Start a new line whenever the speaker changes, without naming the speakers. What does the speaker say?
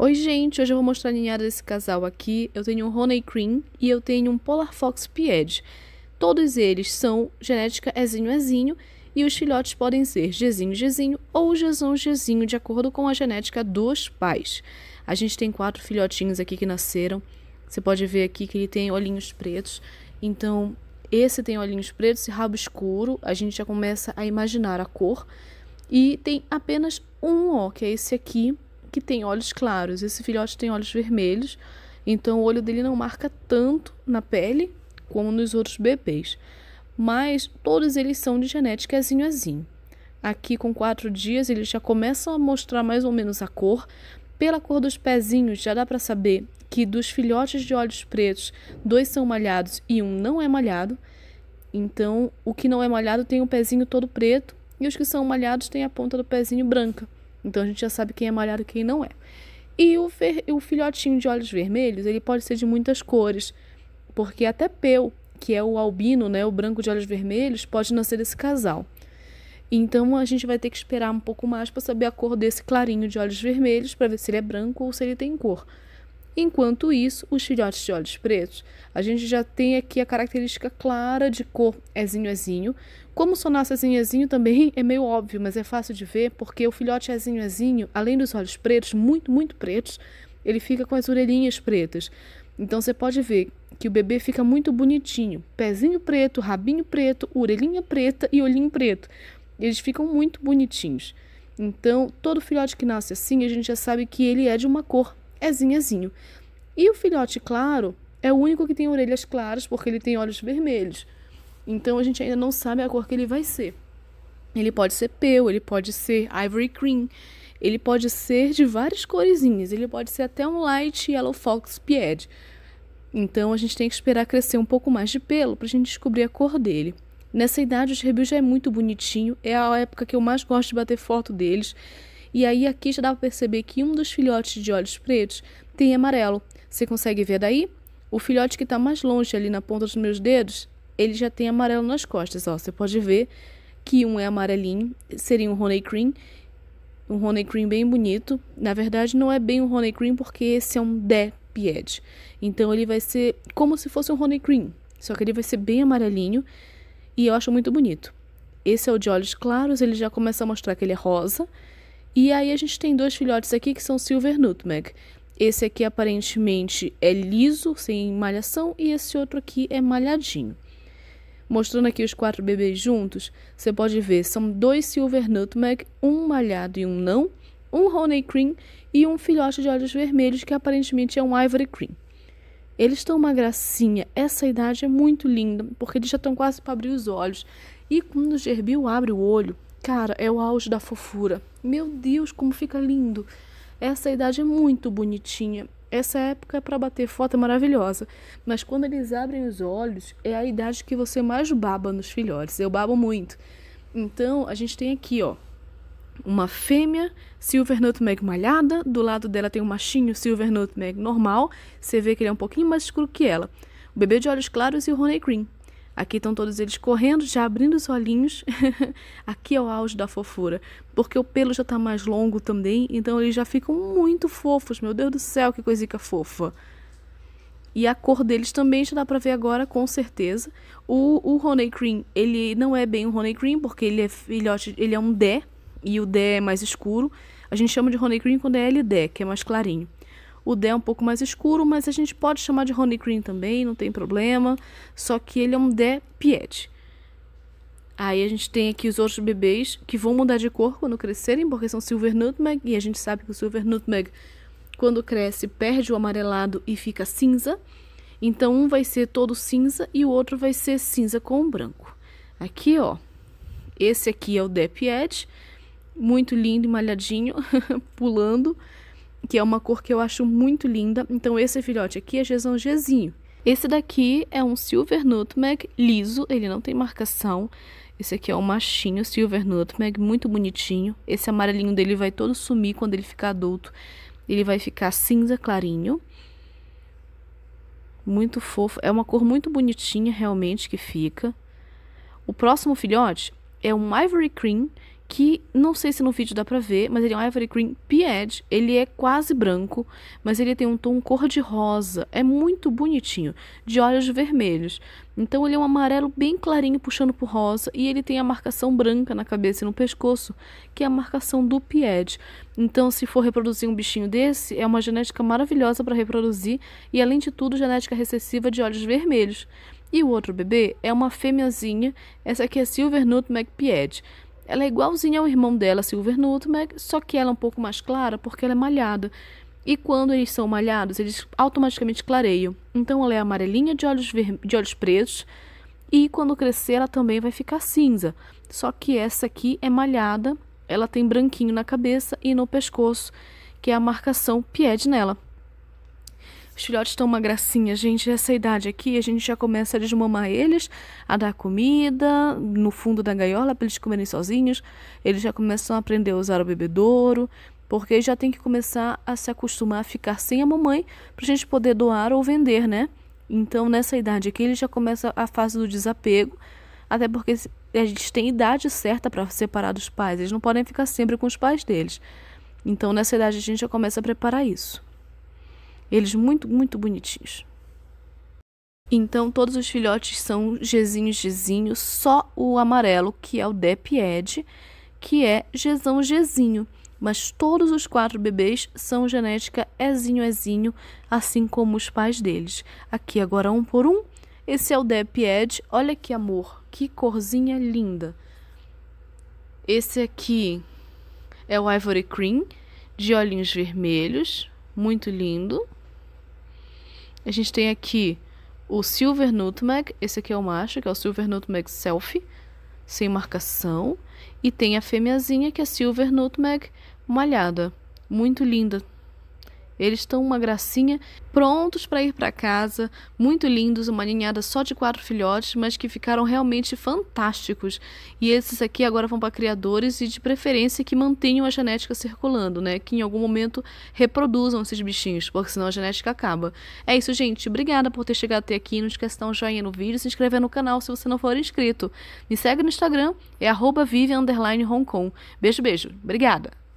Oi gente, hoje eu vou mostrar a ninhada desse casal aqui. Eu tenho um Honey Cream e eu tenho um Polar Fox Pied. Todos eles são genética Ezinho Ezinho e os filhotes podem ser Gezinho Gezinho ou Geson Gezinho, de acordo com a genética dos pais. A gente tem quatro filhotinhos aqui que nasceram. Você pode ver aqui que ele tem olhinhos pretos. Então, esse tem olhinhos pretos e rabo escuro. A gente já começa a imaginar a cor. E tem apenas um ó, que é esse aqui, que tem olhos claros. Esse filhote tem olhos vermelhos, então o olho dele não marca tanto na pele como nos outros bebês. Mas todos eles são de genética azinho azinho. Aqui com quatro dias eles já começam a mostrar mais ou menos a cor. Pela cor dos pezinhos já dá para saber que dos filhotes de olhos pretos, dois são malhados e um não é malhado. Então, o que não é malhado tem o um pezinho todo preto e os que são malhados têm a ponta do pezinho branca. Então a gente já sabe quem é malhado e quem não é. E o, o filhotinho de olhos vermelhos, ele pode ser de muitas cores, porque até Peu, que é o albino, né, o branco de olhos vermelhos, pode nascer desse casal. Então a gente vai ter que esperar um pouco mais para saber a cor desse clarinho de olhos vermelhos, para ver se ele é branco ou se ele tem cor. Enquanto isso, os filhotes de olhos pretos, a gente já tem aqui a característica clara de cor ézinho, ézinho, como sonar Cezinho também é meio óbvio, mas é fácil de ver, porque o filhote Ezinho é além dos olhos pretos, muito, muito pretos, ele fica com as orelhinhas pretas. Então você pode ver que o bebê fica muito bonitinho. Pezinho preto, rabinho preto, orelhinha preta e olhinho preto. Eles ficam muito bonitinhos. Então, todo filhote que nasce assim, a gente já sabe que ele é de uma cor, Ezinho E o filhote claro é o único que tem orelhas claras, porque ele tem olhos vermelhos. Então a gente ainda não sabe a cor que ele vai ser. Ele pode ser pale, ele pode ser ivory cream, ele pode ser de várias coresinhas, ele pode ser até um light yellow fox pied. Então a gente tem que esperar crescer um pouco mais de pelo para a gente descobrir a cor dele. Nessa idade, o rebu já é muito bonitinho, é a época que eu mais gosto de bater foto deles. E aí aqui já dá para perceber que um dos filhotes de olhos pretos tem amarelo. Você consegue ver daí? O filhote que está mais longe ali na ponta dos meus dedos ele já tem amarelo nas costas, ó. Você pode ver que um é amarelinho, seria um Honey Cream, um Honey Cream bem bonito. Na verdade, não é bem um Honey Cream porque esse é um De Pied. Então, ele vai ser como se fosse um Honey Cream, só que ele vai ser bem amarelinho e eu acho muito bonito. Esse é o de olhos claros, ele já começa a mostrar que ele é rosa. E aí a gente tem dois filhotes aqui que são Silver Nutmeg. Esse aqui aparentemente é liso, sem malhação, e esse outro aqui é malhadinho. Mostrando aqui os quatro bebês juntos, você pode ver, são dois Silver Nutmeg, um malhado e um não, um Honey Cream e um filhote de olhos vermelhos, que aparentemente é um Ivory Cream. Eles estão uma gracinha. Essa idade é muito linda, porque eles já estão quase para abrir os olhos. E quando o gerbil abre o olho, cara, é o auge da fofura. Meu Deus, como fica lindo! Essa idade é muito bonitinha. Essa época é para bater foto é maravilhosa, mas quando eles abrem os olhos, é a idade que você mais baba nos filhotes. Eu babo muito. Então, a gente tem aqui, ó, uma fêmea Silver Nutmeg malhada, do lado dela tem um machinho Silver Nutmeg normal, você vê que ele é um pouquinho mais escuro que ela. O bebê de olhos claros e o Honey Cream. Aqui estão todos eles correndo, já abrindo os olhinhos. Aqui é o auge da fofura, porque o pelo já está mais longo também, então eles já ficam muito fofos. Meu Deus do céu, que coisica é fofa! E a cor deles também já dá para ver agora, com certeza. O, o Honey Cream, ele não é bem um Honey Cream, porque ele é filhote, ele é um D e o D é mais escuro. A gente chama de Honey Cream quando é LD, que é mais clarinho. O D é um pouco mais escuro, mas a gente pode chamar de honey cream também, não tem problema. Só que ele é um D Piet. Aí a gente tem aqui os outros bebês que vão mudar de cor quando crescerem, porque são Silver Nutmeg, e a gente sabe que o Silver Nutmeg, quando cresce, perde o amarelado e fica cinza. Então, um vai ser todo cinza e o outro vai ser cinza com branco. Aqui, ó, esse aqui é o Depiet, muito lindo e malhadinho, pulando que é uma cor que eu acho muito linda. Então esse filhote aqui é Gesangiezinho. Esse daqui é um Silver Nutmeg liso, ele não tem marcação. Esse aqui é um machinho Silver Nutmeg, muito bonitinho. Esse amarelinho dele vai todo sumir quando ele ficar adulto. Ele vai ficar cinza clarinho. Muito fofo. É uma cor muito bonitinha realmente que fica. O próximo filhote é um Ivory Cream, que não sei se no vídeo dá pra ver, mas ele é um Ivory Cream Pied, ele é quase branco, mas ele tem um tom cor-de-rosa, é muito bonitinho, de olhos vermelhos. Então ele é um amarelo bem clarinho puxando pro rosa e ele tem a marcação branca na cabeça e no pescoço, que é a marcação do Pied. Então se for reproduzir um bichinho desse, é uma genética maravilhosa para reproduzir e além de tudo, genética recessiva de olhos vermelhos. E o outro bebê é uma fêmeazinha, essa aqui é Silver Nut McPied. Ela é igualzinha ao irmão dela, Silver Nutmeg, só que ela é um pouco mais clara porque ela é malhada. E quando eles são malhados, eles automaticamente clareiam. Então ela é amarelinha de olhos, de olhos pretos. E quando crescer, ela também vai ficar cinza. Só que essa aqui é malhada, ela tem branquinho na cabeça e no pescoço, que é a marcação PIED nela. Os filhotes estão uma gracinha, gente. Essa idade aqui, a gente já começa a desmamar eles, a dar comida no fundo da gaiola para eles comerem sozinhos. Eles já começam a aprender a usar o bebedouro, porque já tem que começar a se acostumar a ficar sem a mamãe para a gente poder doar ou vender, né? Então, nessa idade aqui, eles já começam a fase do desapego, até porque a gente tem idade certa para separar dos pais, eles não podem ficar sempre com os pais deles. Então, nessa idade, a gente já começa a preparar isso. Eles muito, muito bonitinhos. Então todos os filhotes são Gzinhos Gzinho, só o amarelo, que é o Depied, que é Gzão, Gzinho. Mas todos os quatro bebês são genética Ezinho Ezinho, assim como os pais deles. Aqui agora um por um. Esse é o Depied. Olha que amor, que corzinha linda. Esse aqui é o Ivory Cream, de olhinhos vermelhos, muito lindo. A gente tem aqui o Silver Nutmeg, esse aqui é o macho, que é o Silver Nutmeg Selfie, sem marcação. E tem a fêmeazinha, que é Silver Nutmeg malhada. Muito linda eles estão uma gracinha, prontos para ir para casa, muito lindos, uma ninhada só de quatro filhotes, mas que ficaram realmente fantásticos. E esses aqui agora vão para criadores e de preferência que mantenham a genética circulando, né? Que em algum momento reproduzam esses bichinhos, porque senão a genética acaba. É isso, gente. Obrigada por ter chegado até aqui. Não esquece de dar um joinha no vídeo, se inscrever no canal se você não for inscrito. Me segue no Instagram, é @vive_hongkong. Beijo, beijo. Obrigada.